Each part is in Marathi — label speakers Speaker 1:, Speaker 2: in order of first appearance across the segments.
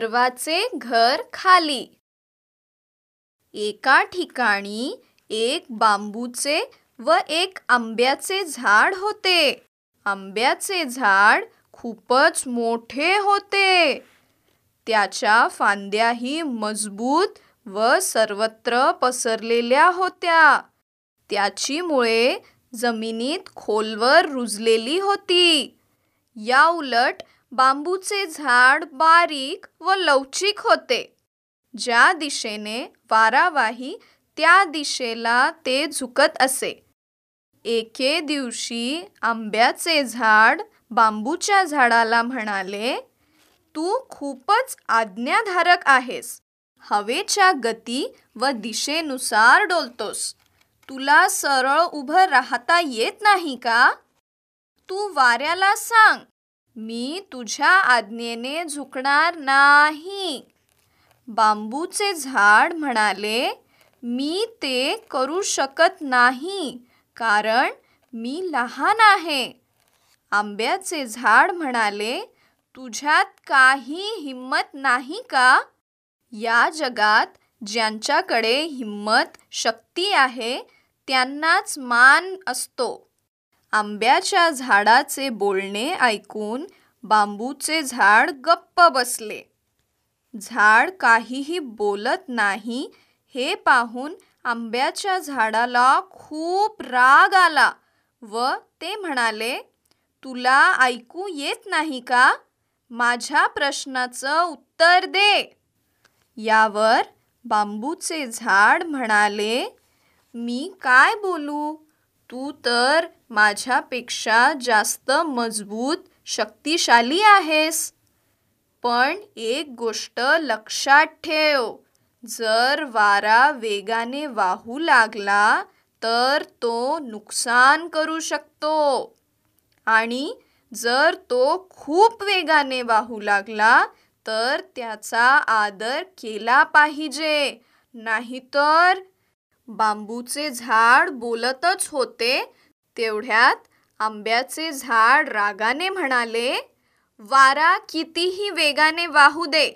Speaker 1: सर्वाचे घर खाली एका ठिकाणी एक बांबूचे व एक आंब्याचे झाड होते आंब्याचे झाड खूपच मोठे होते त्याच्या फांद्याही मजबूत व सर्वत्र पसरलेल्या होत्या त्याची मुळे जमिनीत खोलवर रुजलेली होती या उलट बांबूचे झाड बारीक व लवचिक होते ज्या दिशेने वारा वाही त्या दिशेला ते झुकत असे एके दिवशी आंब्याचे झाड बांबूच्या झाडाला म्हणाले तू खूपच आज्ञाधारक आहेस हवेच्या गती व दिशेनुसार डोलतोस तुला सरळ उभं राहता येत नाही का तू वाऱ्याला सांग मी तुझ्या आज्ञेने झुकणार नाही बांबूचे झाड म्हणाले मी ते करू शकत नाही कारण मी लहान आहे आंब्याचे झाड म्हणाले तुझ्यात काही हिम्मत नाही का या जगात ज्यांच्याकडे हिम्मत शक्ती आहे त्यांनाच मान असतो आंब्याच्या झाडाचे बोलणे ऐकून बांबूचे झाड गप्प बसले झाड काहीही बोलत नाही हे पाहून आंब्याच्या झाडाला खूप राग आला व ते म्हणाले तुला ऐकू येत नाही का माझ्या प्रश्नाचं उत्तर दे यावर बांबूचे झाड म्हणाले मी काय बोलू तू तर माझ्यापेक्षा जास्त मजबूत शक्तिशाली आहेस पण एक गोष्ट लक्षात ठेव जर वारा वेगाने वाहू लागला तर तो नुकसान करू शकतो आणि जर तो खूप वेगाने वाहू लागला तर त्याचा आदर केला पाहिजे नाहीतर बांबूचे झाड बोलतच होते तेवढ्यात आंब्याचे झाड रागाने म्हणाले वारा कितीही वेगाने वाहू दे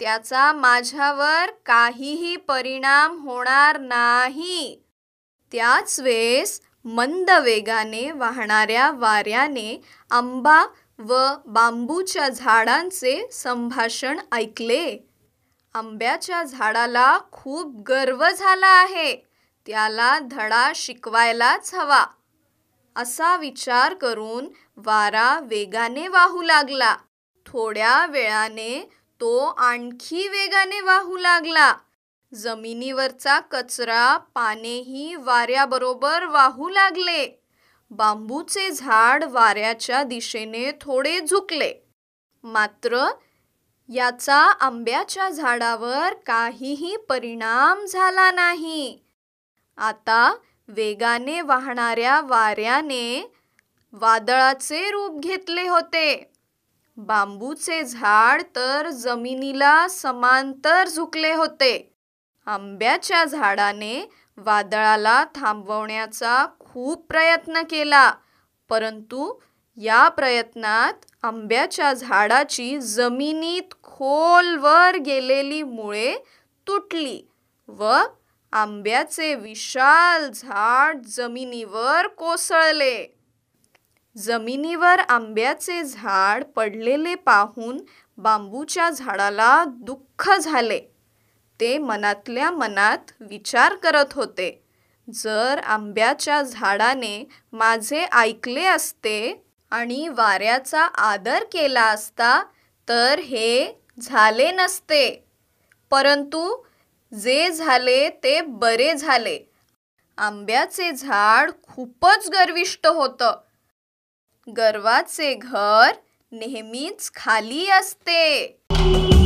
Speaker 1: त्याचा माझ्यावर काहीही परिणाम होणार नाही त्याच वेळेस मंद वेगाने वाहणाऱ्या वाऱ्याने आंबा व बांबूच्या झाडांचे संभाषण ऐकले आंब्याच्या झाडाला खूप गर्व झाला आहे त्याला धडा शिकवायलाच हवा असा विचार करून वारा वेगाने वाहू लागला थोड्या वेळाने तो आणखी वेगाने वाहू लागला जमिनीवरचा कचरा पानेही वाऱ्याबरोबर वाहू लागले बांबूचे झाड वाऱ्याच्या दिशेने थोडे झुकले मात्र याचा आंब्याच्या झाडावर काहीही परिणाम झाला नाही आता वेगाने वाहणाऱ्या वाऱ्याने वादळाचे रूप घेतले होते बांबूचे झाड तर जमिनीला समांतर झुकले होते आंब्याच्या झाडाने वादळाला थांबवण्याचा खूप प्रयत्न केला परंतु या प्रयत्नात आंब्याच्या झाडाची जमिनीत खोलवर गेलेली मुळे तुटली व आंब्याचे विशाल झाड जमिनीवर कोसळले जमिनीवर आंब्याचे झाड पडलेले पाहून बांबूच्या झाडाला दुःख झाले ते मनातल्या मनात विचार करत होते जर आंब्याच्या झाडाने माझे ऐकले असते आणि वाऱ्याचा आदर केला असता तर हे झाले नसते परंतु जे झाले ते बरे झाले आंब्याचे झाड खूपच गर्विष्ट होतं गर्वाचे घर नेहमीच खाली असते